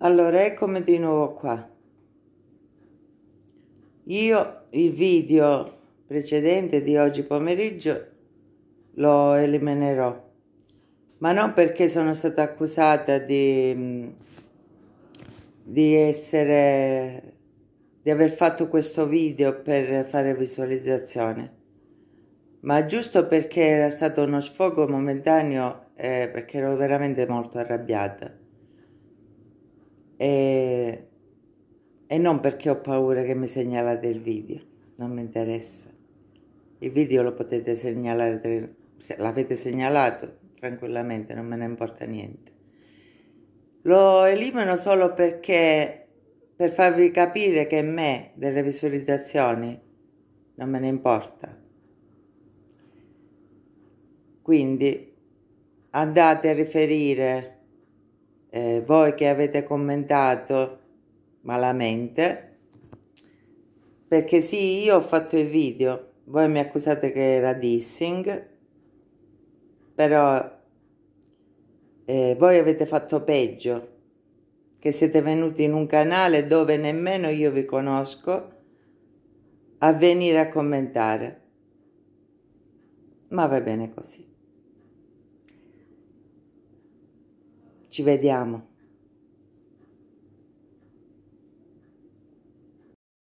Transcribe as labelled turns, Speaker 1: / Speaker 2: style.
Speaker 1: allora eccomi di nuovo qua io il video precedente di oggi pomeriggio lo eliminerò ma non perché sono stata accusata di mm, di essere di aver fatto questo video per fare visualizzazione ma giusto perché era stato uno sfogo momentaneo eh, perché ero veramente molto arrabbiata e, e non perché ho paura che mi segnalate il video, non mi interessa. Il video lo potete segnalare, se l'avete segnalato tranquillamente, non me ne importa niente. Lo elimino solo perché per farvi capire che me delle visualizzazioni non me ne importa. Quindi andate a riferire eh, voi che avete commentato malamente perché sì io ho fatto il video voi mi accusate che era dissing però eh, voi avete fatto peggio che siete venuti in un canale dove nemmeno io vi conosco a venire a commentare ma va bene così Ci vediamo.